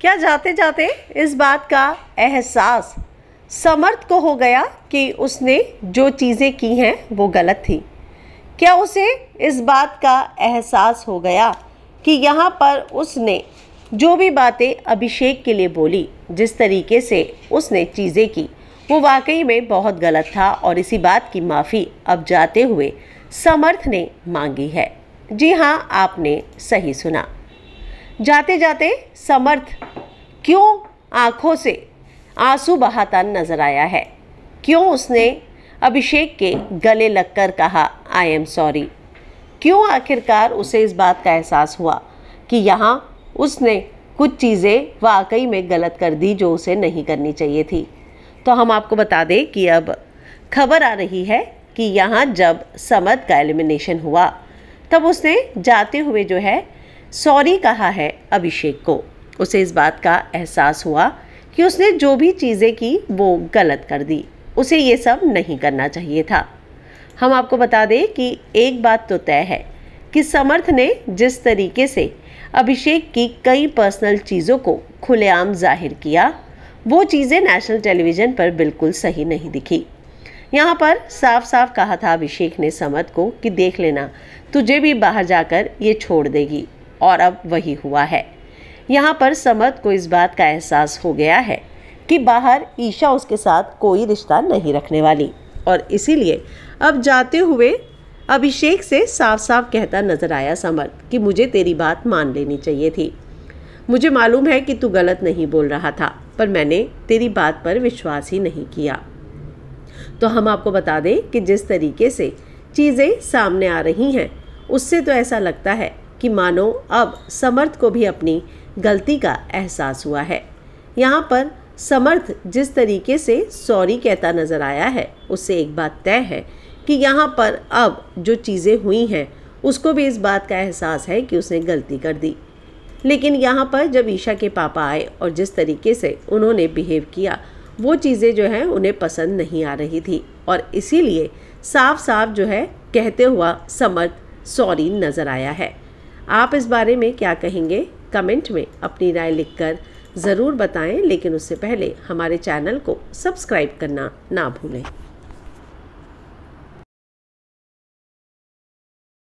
क्या जाते जाते इस बात का एहसास समर्थ को हो गया कि उसने जो चीज़ें की हैं वो गलत थी क्या उसे इस बात का एहसास हो गया कि यहाँ पर उसने जो भी बातें अभिषेक के लिए बोली जिस तरीके से उसने चीज़ें की वो वाकई में बहुत गलत था और इसी बात की माफ़ी अब जाते हुए समर्थ ने मांगी है जी हाँ आपने सही सुना जाते जाते समर्थ क्यों आंखों से आंसू बहाता नजर आया है क्यों उसने अभिषेक के गले लगकर कहा आई एम सॉरी क्यों आखिरकार उसे इस बात का एहसास हुआ कि यहाँ उसने कुछ चीज़ें वाकई में गलत कर दी जो उसे नहीं करनी चाहिए थी तो हम आपको बता दें कि अब खबर आ रही है कि यहाँ जब समद का एलिमिनेशन हुआ तब उसने जाते हुए जो है सॉरी कहा है अभिषेक को उसे इस बात का एहसास हुआ कि उसने जो भी चीज़ें की वो गलत कर दी उसे ये सब नहीं करना चाहिए था हम आपको बता दें कि एक बात तो तय है कि समर्थ ने जिस तरीके से अभिषेक की कई पर्सनल चीज़ों को खुलेआम जाहिर किया वो चीज़ें नेशनल टेलीविज़न पर बिल्कुल सही नहीं दिखी यहाँ पर साफ साफ कहा था अभिषेक ने समर्थ को कि देख लेना तुझे भी बाहर जाकर ये छोड़ देगी और अब वही हुआ है यहाँ पर समद को इस बात का एहसास हो गया है कि बाहर ईशा उसके साथ कोई रिश्ता नहीं रखने वाली और इसीलिए अब जाते हुए अभिषेक से साफ साफ कहता नजर आया समर्थ कि मुझे तेरी बात मान लेनी चाहिए थी मुझे मालूम है कि तू गलत नहीं बोल रहा था पर मैंने तेरी बात पर विश्वास ही नहीं किया तो हम आपको बता दें कि जिस तरीके से चीज़ें सामने आ रही हैं उससे तो ऐसा लगता है कि मानो अब समर्थ को भी अपनी गलती का एहसास हुआ है यहाँ पर समर्थ जिस तरीके से सॉरी कहता नज़र आया है उससे एक बात तय है कि यहाँ पर अब जो चीज़ें हुई हैं उसको भी इस बात का एहसास है कि उसने गलती कर दी लेकिन यहाँ पर जब ईशा के पापा आए और जिस तरीके से उन्होंने बिहेव किया वो चीज़ें जो हैं उन्हें पसंद नहीं आ रही थी और इसीलिए साफ साफ जो है कहते हुआ समर्थ सॉरी नज़र आया है आप इस बारे में क्या कहेंगे कमेंट में अपनी राय लिखकर ज़रूर बताएं लेकिन उससे पहले हमारे चैनल को सब्सक्राइब करना ना भूलें